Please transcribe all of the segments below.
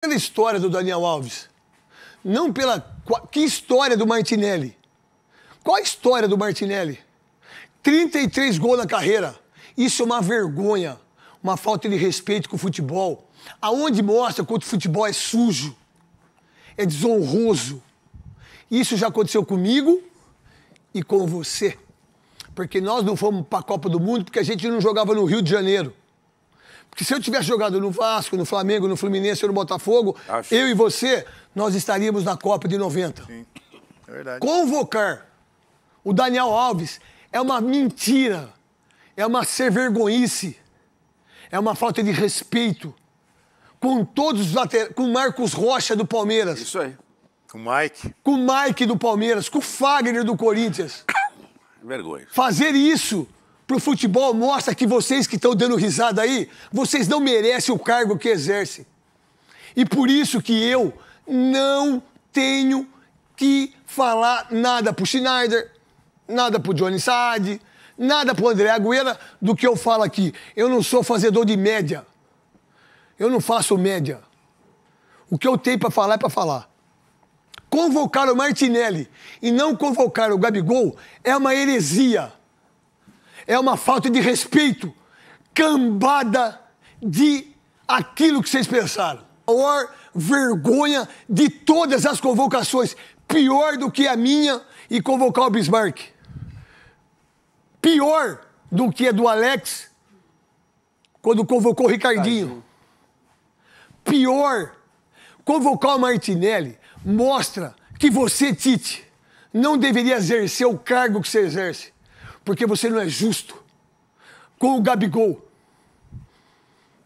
pela história do Daniel Alves, não pela. Que história do Martinelli? Qual a história do Martinelli? 33 gols na carreira. Isso é uma vergonha, uma falta de respeito com o futebol. Aonde mostra quanto o futebol é sujo, é desonroso. Isso já aconteceu comigo e com você. Porque nós não fomos para a Copa do Mundo porque a gente não jogava no Rio de Janeiro. Porque se eu tivesse jogado no Vasco, no Flamengo, no Fluminense ou no Botafogo, Acho. eu e você, nós estaríamos na Copa de 90. Sim. É verdade. Convocar o Daniel Alves é uma mentira, é uma vergonhice, é uma falta de respeito com todos os laterais, com Marcos Rocha do Palmeiras. Isso aí. Com o Mike. Com o Mike do Palmeiras, com o Fagner do Corinthians. Vergonha. Fazer isso para o futebol mostra que vocês que estão dando risada aí, vocês não merecem o cargo que exercem. E por isso que eu não tenho que falar nada para Schneider, nada para Johnny Saad, nada para André Agüera do que eu falo aqui. Eu não sou fazedor de média. Eu não faço média. O que eu tenho para falar é para falar. Convocar o Martinelli e não convocar o Gabigol é uma heresia é uma falta de respeito. Cambada de aquilo que vocês pensaram. A maior vergonha de todas as convocações. Pior do que a minha e convocar o Bismarck. Pior do que a do Alex quando convocou o Ricardinho. Pior, convocar o Martinelli mostra que você, Tite, não deveria exercer o cargo que você exerce porque você não é justo. Com o Gabigol,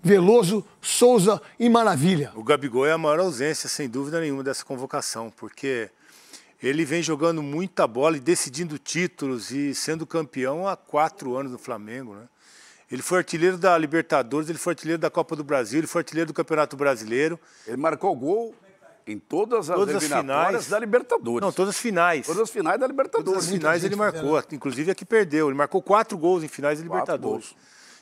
Veloso, Souza e Maravilha. O Gabigol é a maior ausência, sem dúvida nenhuma, dessa convocação, porque ele vem jogando muita bola e decidindo títulos e sendo campeão há quatro anos no Flamengo. Né? Ele foi artilheiro da Libertadores, ele foi artilheiro da Copa do Brasil, ele foi artilheiro do Campeonato Brasileiro. Ele marcou gol em todas as todas eliminatórias as da Libertadores. Não, todas as finais. Todas as finais da Libertadores. Todas as finais ele marcou, inclusive a que perdeu. Ele marcou quatro gols em finais da Libertadores.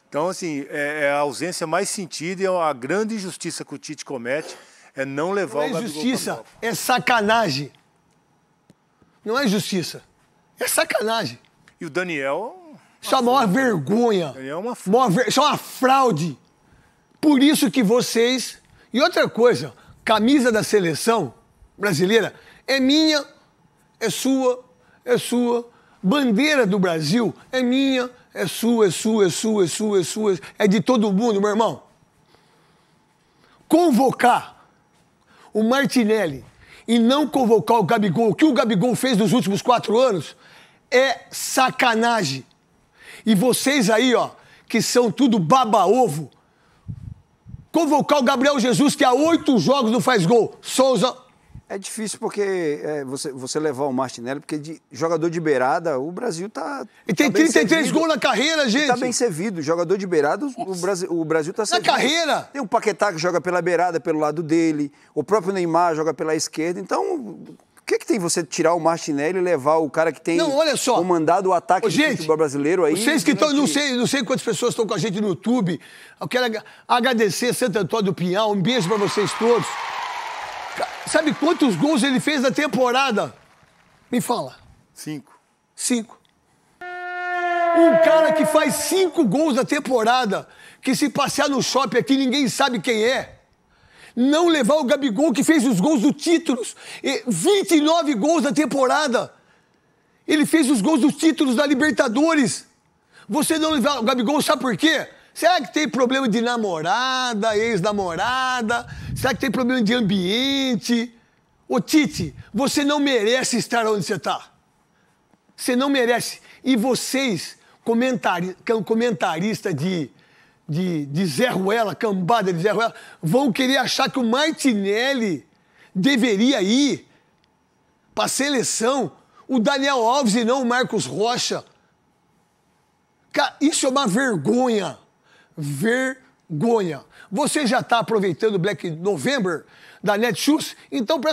Então, assim, é, é, a ausência mais sentida e é a grande injustiça que o Tite comete é não levar não é injustiça, é sacanagem. Não é injustiça, é sacanagem. E o Daniel... Isso é a maior vergonha. Daniel é uma... Maior ver... Isso é uma fraude. Por isso que vocês... E outra coisa, camisa da seleção brasileira é minha, é sua, é sua. Bandeira do Brasil é minha, é sua, é sua, é sua, é sua, é sua, é de todo mundo, meu irmão. Convocar o Martinelli e não convocar o Gabigol, o que o Gabigol fez nos últimos quatro anos, é sacanagem. E vocês aí, ó, que são tudo baba-ovo, convocar o Gabriel Jesus, que há oito jogos não faz gol. Souza. É difícil porque é, você, você levar o Martinelli, porque de jogador de beirada, o Brasil tá. E tem tá 33 gols na carreira, tá gente. Tá bem servido. Jogador de beirada, o, Brasil, o Brasil tá servido. Na carreira! Tem o Paquetá que joga pela beirada, pelo lado dele. O próprio Neymar joga pela esquerda. Então, que, que tem você tirar o Martinelli e levar o cara que tem não, olha só. comandado o ataque Ô, gente, do futebol brasileiro aí? Vocês que estão, não sei, não sei quantas pessoas estão com a gente no YouTube. Eu quero agradecer Santo Antônio do Pinhal, um beijo para vocês todos. Sabe quantos gols ele fez na temporada? Me fala. Cinco. Cinco. Um cara que faz cinco gols na temporada, que se passear no shopping aqui ninguém sabe quem é não levar o Gabigol, que fez os gols do títulos. 29 gols da temporada. Ele fez os gols dos títulos da Libertadores. Você não levar o Gabigol, sabe por quê? Será que tem problema de namorada, ex-namorada? Será que tem problema de ambiente? Ô Tite, você não merece estar onde você está. Você não merece. E vocês, comentar, comentarista de de, de Zé Ruela, cambada de Zé Ruela, vão querer achar que o Martinelli deveria ir para a seleção, o Daniel Alves e não o Marcos Rocha. Cara, isso é uma vergonha. Vergonha. Você já está aproveitando o Black November da Netshoes? Então presta